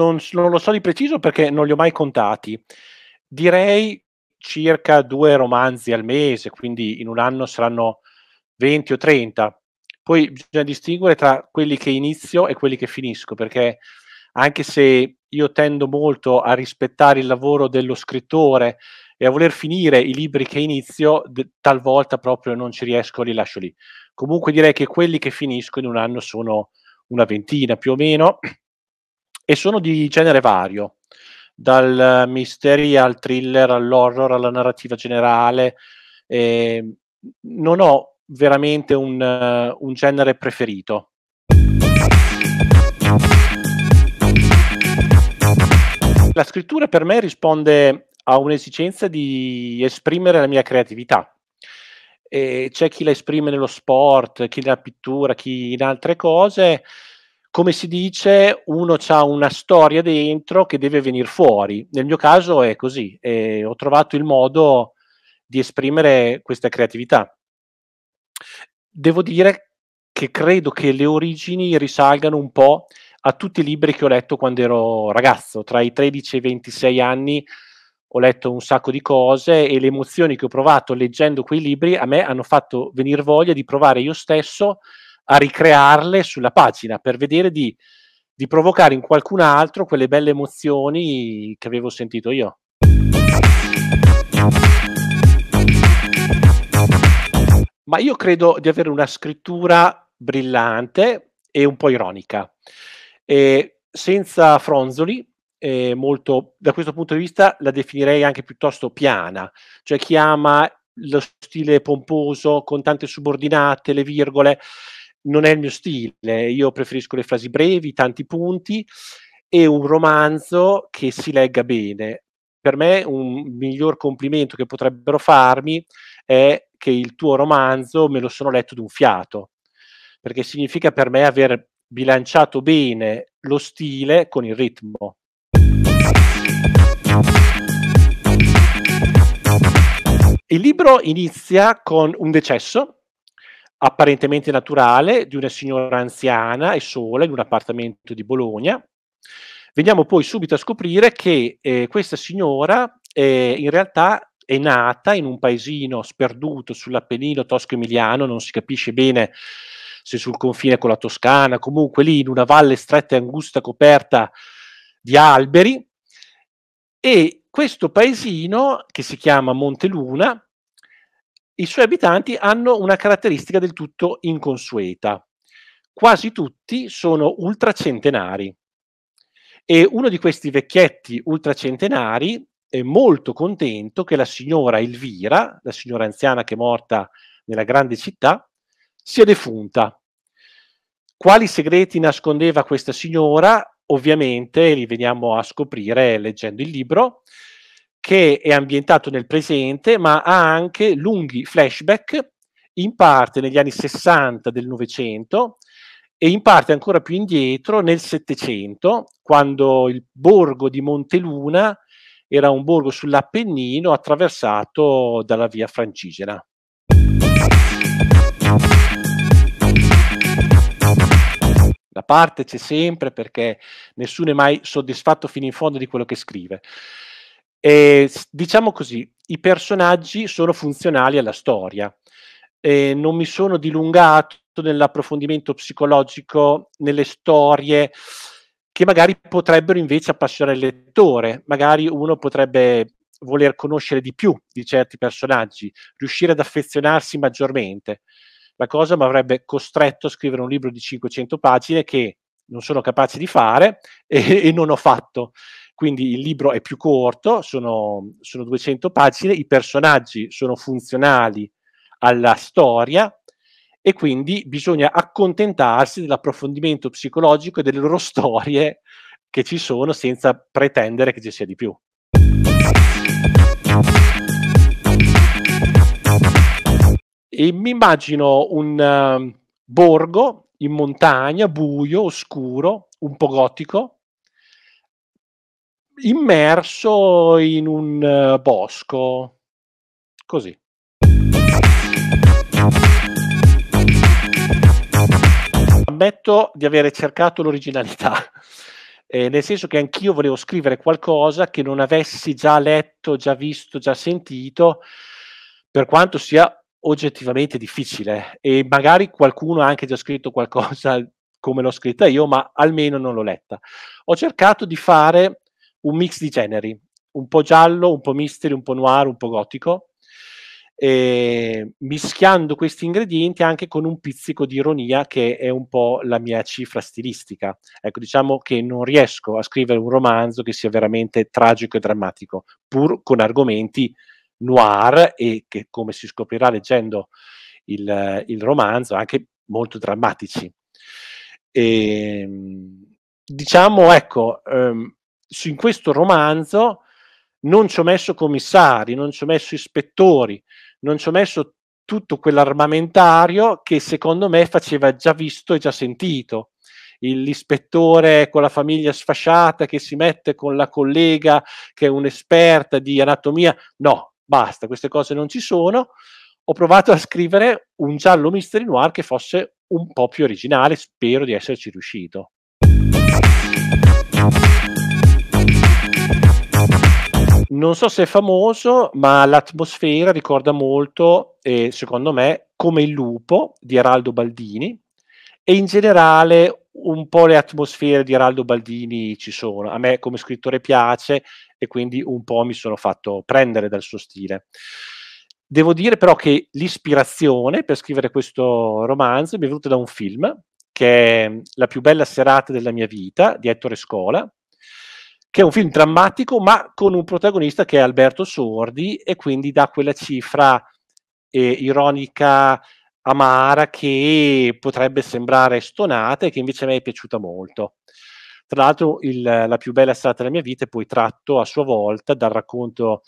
non, non lo so di preciso perché non li ho mai contati. Direi circa due romanzi al mese, quindi in un anno saranno 20 o 30. Poi bisogna distinguere tra quelli che inizio e quelli che finisco, perché anche se io tendo molto a rispettare il lavoro dello scrittore e a voler finire i libri che inizio, d- talvolta proprio non ci riesco, li lascio lì. Comunque direi che quelli che finisco in un anno sono una ventina più o meno, e sono di genere vario, dal mystery al thriller, all'horror, alla narrativa generale. Eh, non ho veramente un, uh, un genere preferito. La scrittura per me risponde a un'esigenza di esprimere la mia creatività. E eh, c'è chi la esprime nello sport, chi nella pittura, chi in altre cose come si dice, uno ha una storia dentro che deve venire fuori. Nel mio caso è così, e ho trovato il modo di esprimere questa creatività. Devo dire che credo che le origini risalgano un po' a tutti i libri che ho letto quando ero ragazzo, tra i 13 e i 26 anni ho letto un sacco di cose e le emozioni che ho provato leggendo quei libri a me hanno fatto venire voglia di provare io stesso a ricrearle sulla pagina per vedere di, di provocare in qualcun altro quelle belle emozioni che avevo sentito io. Ma io credo di avere una scrittura brillante e un po' ironica, e senza fronzoli, molto, da questo punto di vista la definirei anche piuttosto piana, cioè chi ama lo stile pomposo con tante subordinate, le virgole, non è il mio stile, io preferisco le frasi brevi, tanti punti e un romanzo che si legga bene. Per me un miglior complimento che potrebbero farmi è che il tuo romanzo me lo sono letto d'un fiato, perché significa per me aver bilanciato bene lo stile con il ritmo. Il libro inizia con un decesso apparentemente naturale di una signora anziana e sola in un appartamento di Bologna. Veniamo poi subito a scoprire che eh, questa signora eh, in realtà è nata in un paesino sperduto sull'Appennino tosco-emiliano, non si capisce bene se sul confine con la Toscana, comunque lì in una valle stretta e angusta coperta di alberi. E questo paesino, che si chiama Monteluna, i suoi abitanti hanno una caratteristica del tutto inconsueta. Quasi tutti sono ultracentenari e uno di questi vecchietti ultracentenari è molto contento che la signora Elvira, la signora anziana che è morta nella grande città, sia defunta. Quali segreti nascondeva questa signora? Ovviamente li veniamo a scoprire leggendo il libro, che è ambientato nel presente, ma ha anche lunghi flashback, in parte negli anni 60 del Novecento e in parte ancora più indietro nel Settecento, quando il borgo di Monteluna era un borgo sull'Appennino attraversato dalla via Francigena. La parte c'è sempre perché nessuno è mai soddisfatto fino in fondo di quello che scrive. E, diciamo così, i personaggi sono funzionali alla storia. E non mi sono dilungato nell'approfondimento psicologico, nelle storie che magari potrebbero invece appassionare il lettore, magari uno potrebbe voler conoscere di più di certi personaggi, riuscire ad affezionarsi maggiormente. La cosa mi avrebbe costretto a scrivere un libro di 500 pagine che non sono capace di fare e, e non ho fatto. Quindi il libro è più corto, sono, sono 200 pagine, i personaggi sono funzionali alla storia e quindi bisogna accontentarsi dell'approfondimento psicologico e delle loro storie che ci sono senza pretendere che ci sia di più. E mi immagino un uh, borgo in montagna, buio, oscuro, un po' gotico, immerso in un uh, bosco. Così. Ammetto di aver cercato l'originalità. Eh, nel senso che anch'io volevo scrivere qualcosa che non avessi già letto, già visto, già sentito, per quanto sia oggettivamente difficile e magari qualcuno ha anche già scritto qualcosa come l'ho scritta io, ma almeno non l'ho letta. Ho cercato di fare un mix di generi, un po' giallo, un po' mystery, un po' noir, un po' gotico, mischiando questi ingredienti anche con un pizzico di ironia che è un po' la mia cifra stilistica. Ecco, diciamo che non riesco a scrivere un romanzo che sia veramente tragico e drammatico, pur con argomenti noir e che, come si scoprirà leggendo il, il romanzo, anche molto drammatici. E, ehm, diciamo, ecco, um, in questo romanzo non ci ho messo commissari, non ci ho messo ispettori, non ci ho messo tutto quell'armamentario che secondo me faceva già visto e già sentito. l'ispettore con la famiglia sfasciata che si mette con la collega che è un'esperta di anatomia, no, basta, queste cose non ci sono. Ho provato a scrivere un giallo mystery noir che fosse un po' più originale, spero di esserci riuscito non so se è famoso, ma l'atmosfera ricorda molto, eh, secondo me, come il lupo di Eraldo Baldini e in generale un po' le atmosfere di Eraldo Baldini ci sono. A me come scrittore piace e quindi un po' mi sono fatto prendere dal suo stile. Devo dire però che l'ispirazione per scrivere questo romanzo mi è venuta da un film che è La più bella serata della mia vita di Ettore Scola, che è un film drammatico, ma con un protagonista che è Alberto Sordi e quindi dà quella cifra eh, ironica, amara, che potrebbe sembrare stonata e che invece a me è piaciuta molto. Tra l'altro, il, La più bella serata della mia vita è poi tratto a sua volta dal racconto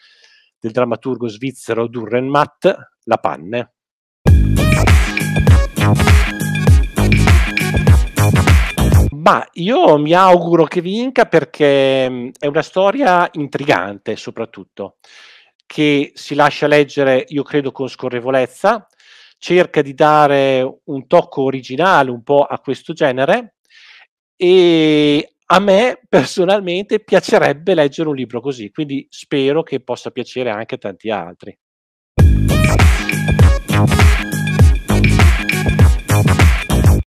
del drammaturgo svizzero Durrenmatt, La panne. Ma io mi auguro che vinca perché mm, è una storia intrigante soprattutto, che si lascia leggere, io credo, con scorrevolezza, cerca di dare un tocco originale un po' a questo genere e a me personalmente piacerebbe leggere un libro così, quindi spero che possa piacere anche a tanti altri.